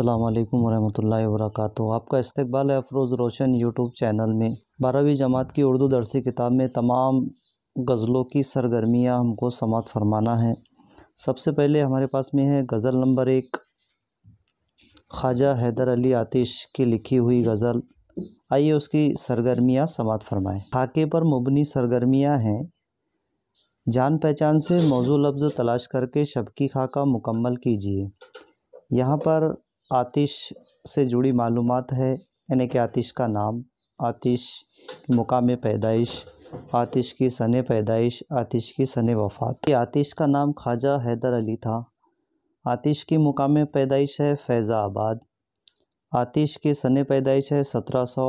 अल्लाम वरहमल वरक आपका इस्तबाल है अफरोज़ रोशन यूट्यूब चैनल में बारहवीं जमात की उर्दू दरसी किताब में तमाम गज़लों की सरगर्मियाँ हमको समात फरमाना है सबसे पहले हमारे पास में है गज़ल नंबर एक ख्वाजा हैदर अली आतिश की लिखी हुई गज़ल आइए उसकी सरगर्मियाँ समात फरमाएँ खाके पर मुबनी सरगर्मियाँ हैं जान पहचान से मौजू लफ्ज़ तलाश करके शबकी की खाका मुकम्मल कीजिए यहाँ पर आतिश से जुड़ी मालूम है यानी कि आतिश का नाम आतिश मुकाम पैदाइश आतिश की सन पैदाइश आतिश की सन वफ़ात आतिश का नाम ख्वाजा हैदर अली था आतिश की मुकाम पैदाइश है फैज़ा आबाद आतिश की सन पैदाइश है सत्रह सौ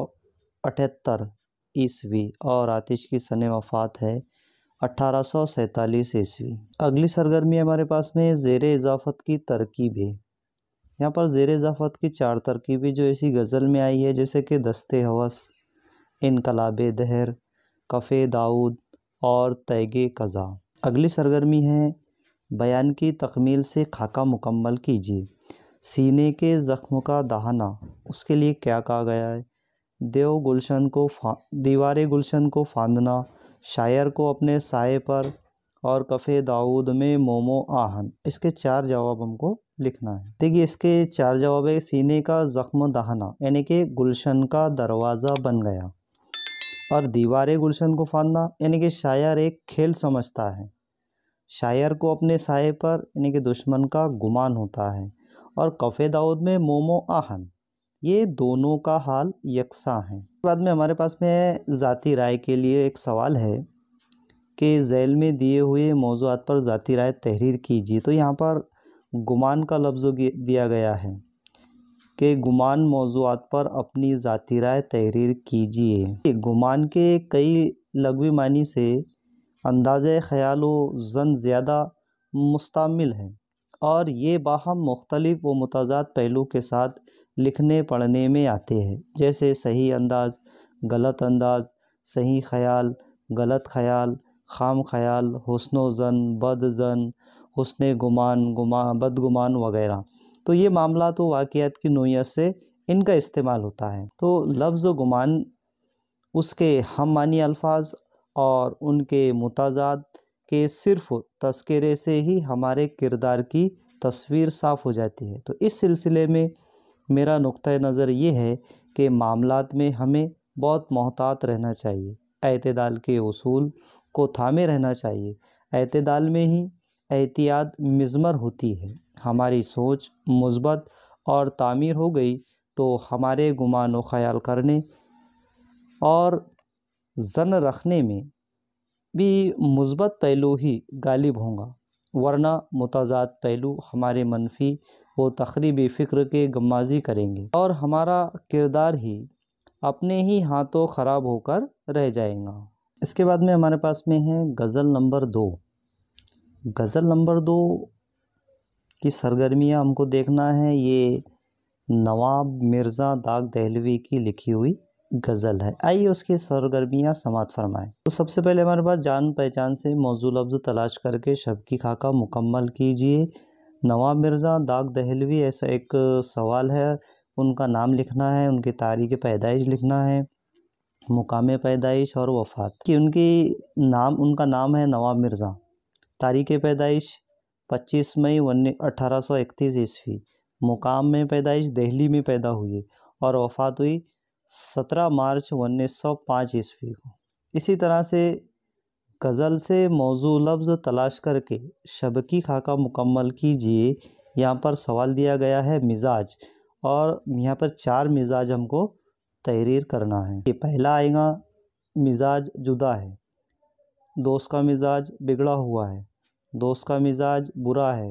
अठहत्तर ईस्वी और आतिश की सन वफ़ात है अट्ठारह सौ सैंतालीस ईस्वी अगली सरगर्मी हमारे पास में ज़ेर इजाफ़त की तरकीब है यहाँ पर ज़ेर ज़फ़त की चार तरकीबें जो ऐसी गज़ल में आई है जैसे कि दस्ते हवस इनकलाब दहर कफ़ दाऊद और तैग कज़ा अगली सरगर्मी है बयान की तकमील से खाका मुकम्मल कीजिए सीने के ज़ख्म का दहाना उसके लिए क्या कहा गया है देव गुलशन को फा दीवार गुलशन को फांदना शायर को अपने साय पर और कफ़े दाऊद में मोमो आहन इसके चार जवाब हमको लिखना है देखिए इसके चार जवाब है सीने का जख्म दहाना यानी कि गुलशन का दरवाज़ा बन गया और दीवार गुलशन को फांदना यानी कि शायर एक खेल समझता है शायर को अपने साय पर यानी कि दुश्मन का गुमान होता है और कफ़े दाऊद में मोमो आहन ये दोनों का हाल यकसा है बाद में हमारे पास में ज़ाती राय के लिए एक सवाल है कि जैल में दिए हुए मौजूद पर ज़ाती राय तहरीर कीजिए तो यहाँ पर गुमान का लफ्ज़ दिया गया है के गुमान मौजूद पर अपनी ज़ाती राय तहरीर कीजिए गुमान के कई लगवी मानी से अंदाज़ ख्याल वन जन ज़्यादा मुस्तमिल है और ये बाहम मुख्तलिफ़ व मतजाद पहलू के साथ लिखने पढ़ने में आते हैं जैसे सही अंदाज़ गलत अंदाज़ सही ख्याल गलत ख्याल खाम ख्याल हसन जन बद जन हुसन गुमान गुमा बदगुमान वगैरह तो ये मामला तो वाक़ात की नोयत से इनका इस्तेमाल होता है तो लफ्ज़ गुमान उसके हम मानी अल्फाज और उनके मुताजाद के सिर्फ तस्करे से ही हमारे किरदार की तस्वीर साफ़ हो जाती है तो इस सिलसिले में मेरा नुक़ नज़र ये है कि मामला में हमें बहुत मोहतात रहना चाहिए अतदाल के असूल को थामे रहना चाहिए अतदाल में ही एहतियात मज़मर होती है हमारी सोच मुसबत और तामीर हो गई तो हमारे गुमान व ख़याल करने और जन रखने में भी मुसबत पहलू ही गालिब होगा वरना मतज़ाद पहलू हमारे मनफी व तकरीबी फ़िक्र के गमाजी करेंगे और हमारा किरदार ही अपने ही हाथों ख़राब होकर रह जाएगा इसके बाद में हमारे पास में है गज़ल नंबर दो गज़ल नंबर दो की सरगर्मियाँ हमको देखना है ये नवाब मिर्ज़ा दाग दहलवी की लिखी हुई गज़ल है आइए उसकी सरगर्मियाँ समात फरमाएं तो सबसे पहले हमारे पास जान पहचान से मौजूद लफ्ज़ तलाश करके शब की खाका मुकम्मल कीजिए नवाब मिर्ज़ा दाग दहलवी ऐसा एक सवाल है उनका नाम लिखना है उनकी तारीख पैदाइश लिखना है मुकाम पैदाइश और वफ़ात कि उनकी नाम उनका नाम है नवाब मिर्ज़ा तारीख़ पैदाइश पच्चीस मई उन्नीस अठारह सौ इकतीस ईस्वी मुक़ाम में पैदाइश दिल्ली में पैदा हुई और वफ़ात हुई सत्रह मार्च उन्नीस सौ पाँच ईस्वी को इसी तरह से गज़ल से मौजू लफ्ज़ तलाश करके शबकी खाका मुकम्मल कीजिए यहाँ पर सवाल दिया गया है मिजाज और यहाँ पर चार मिजाज हमको तहरीर करना है ये पहला आएगा मिजाज जुदा है दोस्त का मिजाज बिगड़ा हुआ है दोस्त का मिजाज बुरा है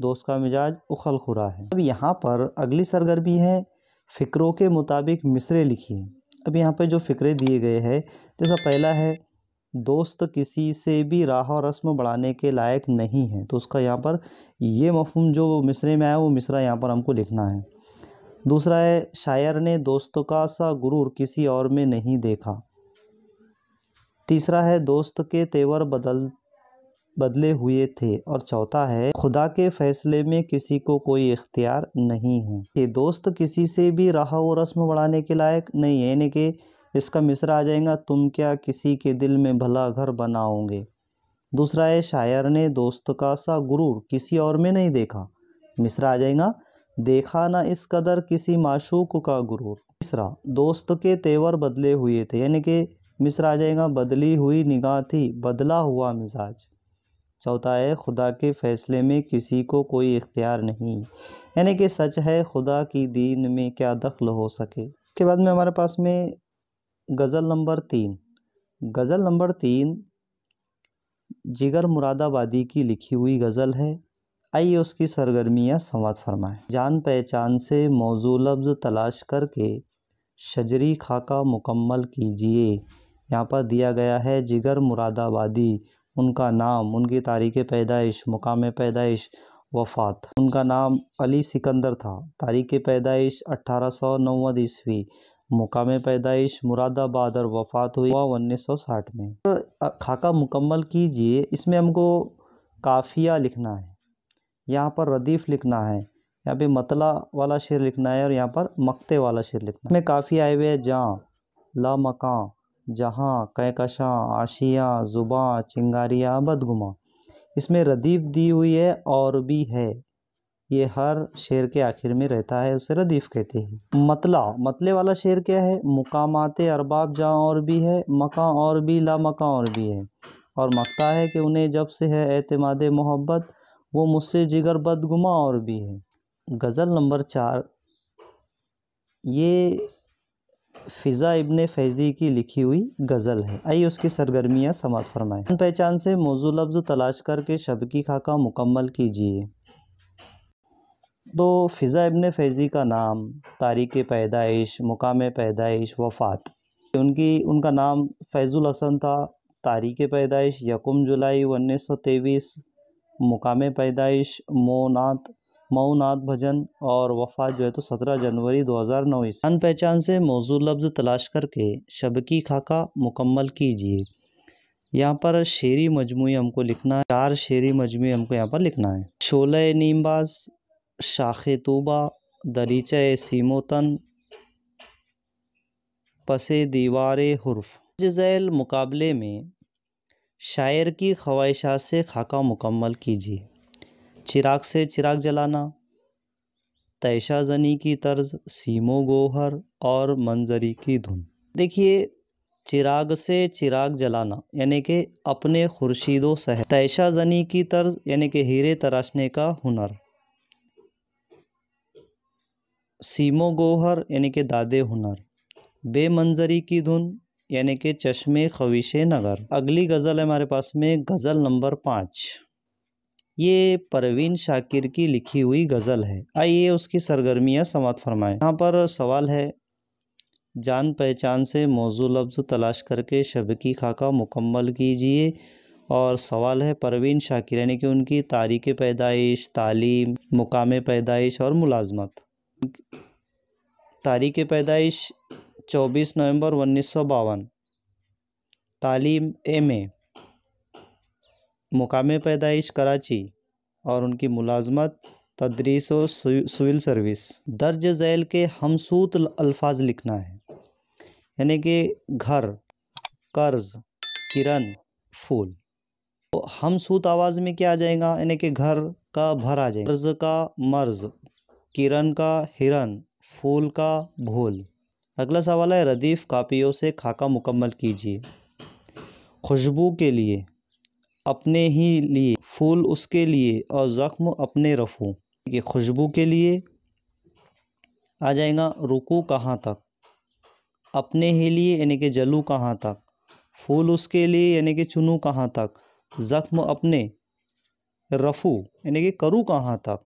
दोस्त का मिजाज उखल खुरा है अब यहाँ पर अगली सरगर्मी है फ़िक्रों के मुताबिक मिसरे लिखिए अब यहाँ पर जो फ़िक्रे दिए गए हैं जैसा पहला है दोस्त किसी से भी राह और रस्म बढ़ाने के लायक नहीं है तो उसका यहाँ पर ये मफहम जो मिसरे में आया वो मिसरा यहाँ पर हमको लिखना है दूसरा है शायर ने दोस्तों का सा गुरूर किसी और में नहीं देखा तीसरा है दोस्त के तेवर बदल बदले हुए थे और चौथा है खुदा के फैसले में किसी को कोई इख्तियार नहीं है ये दोस्त किसी से भी राह व रस्म बढ़ाने के लायक नहीं है यानी कि इसका मिसरा आ जाएगा तुम क्या किसी के दिल में भला घर बनाओगे दूसरा है शायर ने दोस्त का सा गुरूर किसी और में नहीं देखा मिसरा आ जाएगा देखा ना इस कदर किसी माशूक का गुरूर तीसरा दोस्त के तेवर बदले हुए थे यानी कि मिसरा आ जाएगा बदली हुई निगाह थी बदला हुआ मिजाज चौथा है खुदा के फ़ैसले में किसी को कोई इख्तियार नहीं यानी कि सच है खुदा की दीन में क्या दखल हो सके इसके बाद में हमारे पास में गज़ल नंबर तीन गज़ल नंबर तीन जिगर मुरादाबादी की लिखी हुई गज़ल है आइए उसकी सरगर्मियाँ संवाद फरमाएं जान पहचान से मौजू लफ्ज़ तलाश करके शजरी खाका मुकम्मल कीजिए यहाँ पर दिया गया है जिगर मुरादाबादी उनका नाम उनकी तारीख़ पैदाइश मुकाम पैदाइश वफ़ात उनका नाम अली सिकंदर था तारीख़ पैदाइश अट्ठारह सौ नवद ईस्वी मुकाम पैदाइश मुरादाबाद और वफ़ात हुई उन्नीस सौ साठ में खाका मुकम्मल कीजिए इसमें हमको काफ़िया लिखना है यहाँ पर रदीफ़ लिखना है यहाँ पे मतला वाला शेर लिखना है और यहाँ पर मकते वाला शेर लिखना है इसमें काफ़ी आए हुए हैं जहाँ ला मकान जहाँ कहकशां आशियाँ जुबा चिंगारियाँ बदगुमा इसमें रदीफ़ दी हुई है और भी है ये हर शेर के आखिर में रहता है उसे रदीफ़ कहते हैं मतला मतले वाला शेर क्या है मुकामात अरबाब जहाँ और भी है मका और भी ला मका और भी है और मकता है कि उन्हें जब से है अतमाद मोहब्बत वो मुझसे जिगर बदगुमा और भी है गज़ल नंबर चार ये फ़िज़ा इबन फैज़ी की लिखी हुई गज़ल है आई उसकी सरगर्मियाँ समात फरमाएँ पहचान से मौजू लफ्ज़ तलाश करके शब की खाका मुकम्मल कीजिए तो फ़िज़ा इबन फैज़ी का नाम तारीख़ पैदाइश मुकाम पैदाइश वफ़ात उनकी उनका नाम फैज़ुल हसन था तारीख़ पैदाइश यकुम जुलाई उन्नीस सौ तेईस मुकाम पैदाइश मोनात मऊनाथ भजन और वफात जो है तो सत्रह जनवरी दो हज़ार नौ अन पहचान से मौजू लफ्ज़ तलाश करके शबकी खाका मुकम्मल कीजिए यहाँ पर शेरी मजमू हमको लिखना है चार शेरी मजमू हमको यहाँ पर लिखना है शोलह नीमबाज शाख तोबा दरीचे सीमोतन पसे दीवार हरफ़ जैल मुकाबले में शायर की ख्वाहिशात से खाका मुकम्मल कीजिए चिराग से चिराग जलाना तैशा जनी की तर्ज सीमो गोहर और मंजरी की धुन देखिए चिराग से चिराग जलाना यानी कि अपने खुर्शीदो सह तैशा जनी की तर्ज यानी कि हीरे तराशने का हुनर सीमो गोहर यानी कि दादे हुनर बे मंजरी की धुन यानी कि चश्मे खविश नगर अगली गज़ल है हमारे पास में गज़ल नंबर पाँच ये परवीन शाकिर की लिखी हुई गज़ल है आइए उसकी सरगर्मियाँ समात फरमाएं यहाँ पर सवाल है जान पहचान से मौजू लफ्ज़ तलाश करके शब की खाका मुकम्मल कीजिए और सवाल है परवीन शाकिर यानी कि उनकी तारीख़ पैदाइश तालीम मुकाम पैदाइश और मुलाजमत तारीख़ पैदाइश 24 नवंबर उन्नीस तालीम एम ए मुकाम पैदाइश कराची और उनकी मुलाजमत तदरीस व सिविल सर्विस दर्ज झैल के हमसूत अल्फाज लिखना है यानी कि घर कर्ज किरण फूल तो हमसूत आवाज़ में क्या आ जाएगा यानी कि घर का भर आ जाएगा कर्ज का मर्ज किरण का हिरन फूल का भूल अगला सवाल है रदीफ़ कापियों से खाका मुकम्मल कीजिए खुशबू के लिए अपने ही लिए फूल उसके लिए और ज़ख्म अपने रफ़ू ये खुशबू के लिए आ जाएगा रुकू कहाँ तक अपने ही लिए यानी कि जलू कहाँ तक फूल उसके लिए यानी कि चुनू कहाँ तक ज़ख्म अपने रफ़ू यानी कि करूँ कहाँ तक